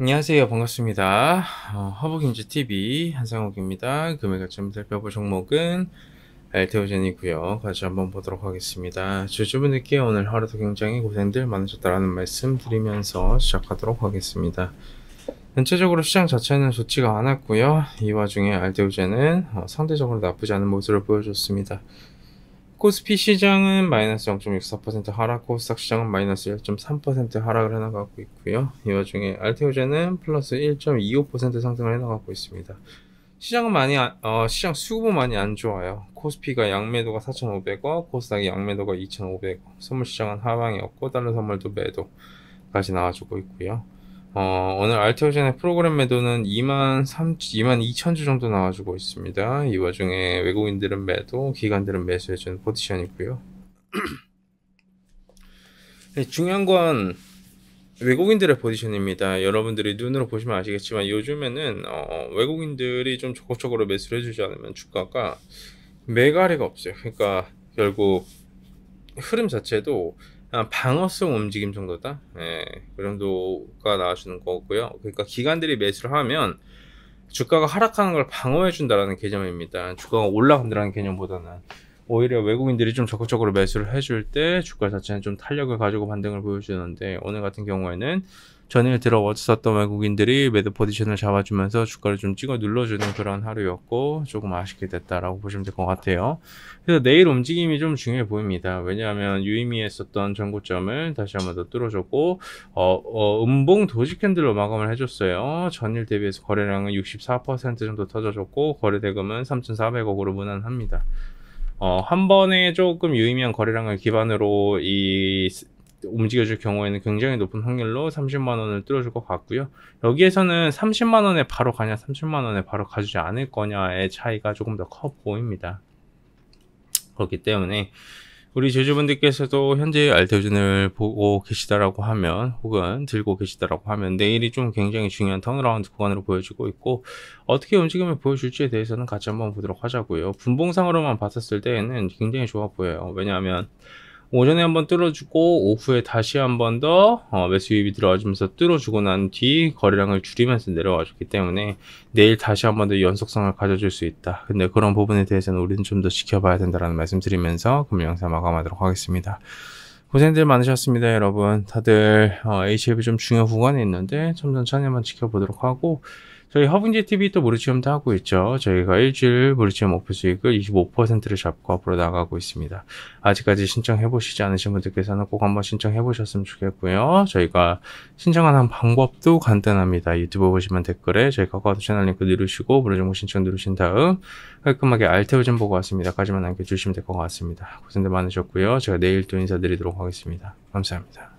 안녕하세요. 반갑습니다. 어, 허브김치TV 한상욱입니다. 금액 가점 살펴볼 종목은 알테오젠이고요. 같이 한번 보도록 하겠습니다. 주주분들께 오늘 하루도 굉장히 고생들 많으셨다라는 말씀 드리면서 시작하도록 하겠습니다. 전체적으로 시장 자체는 좋지가 않았고요. 이 와중에 알테오젠은 어, 상대적으로 나쁘지 않은 모습을 보여줬습니다. 코스피 시장은 마이너스 0.64% 하락, 코스닥 시장은 마이너스 1.3% 하락을 해나가고 있고요. 이 와중에 알테오제는 플러스 1.25% 상승을 해나가고 있습니다. 시장은 많이 어, 시장 수급은 많이 안 좋아요. 코스피가 양매도가 4,500원, 코스닥이 양매도가 2,500원. 선물 시장은 하방이었고 다른 선물도 매도까지 나와주고 있고요. 어, 오늘 알테오젠의 프로그램 매도는 2만 3, 2 0 0 0주 정도 나와주고 있습니다. 이 와중에 외국인들은 매도, 기관들은 매수해주는 포지션이고요. 네, 중요한 건 외국인들의 포지션입니다. 여러분들이 눈으로 보시면 아시겠지만 요즘에는 어, 외국인들이 좀 적극적으로 매수를 해주지 않으면 주가가 매가리가 없어요. 그러니까 결국 흐름 자체도 아, 방어성 움직임 정도다. 예, 그 정도가 나와주는 거고요. 그러니까 기관들이 매수를 하면 주가가 하락하는 걸 방어해 준다라는 개념입니다. 주가가 올라간다는 개념보다는 오히려 외국인들이 좀 적극적으로 매수를 해줄 때 주가 자체는 좀 탄력을 가지고 반등을 보여주는데 오늘 같은 경우에는 전일 들어왔었던 외국인들이 매도 포지션을 잡아주면서 주가를 좀 찍어 눌러주는 그런 하루였고 조금 아쉽게 됐다라고 보시면 될 것 같아요. 그래서 내일 움직임이 좀 중요해 보입니다. 왜냐하면 유의미했었던 전고점을 다시 한번 더 뚫어줬고 어, 어, 음봉 도지 캔들로 마감을 해줬어요. 전일 대비해서 거래량은 64% 정도 터져줬고 거래 대금은 3,400억으로 무난합니다. 어, 한 번에 조금 유의미한 거래량을 기반으로 이 움직여줄 경우에는 굉장히 높은 확률로 30만원을 뚫어줄 것 같고요 여기에서는 30만원에 바로 가냐 30만원에 바로 가주지 않을 거냐의 차이가 조금 더 커 보입니다 그렇기 때문에 우리 제주분들께서도 현재 알테오젠을 보고 계시다라고 하면 혹은 들고 계시다라고 하면 내일이 좀 굉장히 중요한 턴어라운드 구간으로 보여지고 있고 어떻게 움직임을 보여줄지에 대해서는 같이 한번 보도록 하자고요. 분봉상으로만 봤었을 때에는 굉장히 좋아 보여요. 왜냐하면 오전에 한번 뚫어주고 오후에 다시 한번 더 어, 매수 유입이 들어와주면서 뚫어주고 난 뒤 거래량을 줄이면서 내려와줬기 때문에 내일 다시 한번 더 연속성을 가져줄 수 있다. 근데 그런 부분에 대해서는 우리는 좀 더 지켜봐야 된다라는 말씀드리면서 금융 영상 마감하도록 하겠습니다. 고생들 많으셨습니다, 여러분. 다들 어, c f 좀 중요 한 구간에 있는데 좀 천천히만 지켜보도록 하고. 저희 허분지 TV 또 모리치움도 하고 있죠. 저희가 일주일 모리치움 오프 수익을 25%를 잡고 앞으로 나가고 있습니다. 아직까지 신청해 보시지 않으신 분들께서는 꼭 한번 신청해 보셨으면 좋겠고요. 저희가 신청하는 방법도 간단합니다. 유튜브 보시면 댓글에 저희 카카오톡 채널 링크 누르시고 무료정보 신청 누르신 다음 깔끔하게 알테오전 보고 왔습니다. 까지만 남겨주시면 될 것 같습니다. 고생들 많으셨고요. 제가 내일 또 인사드리도록 하겠습니다. 감사합니다.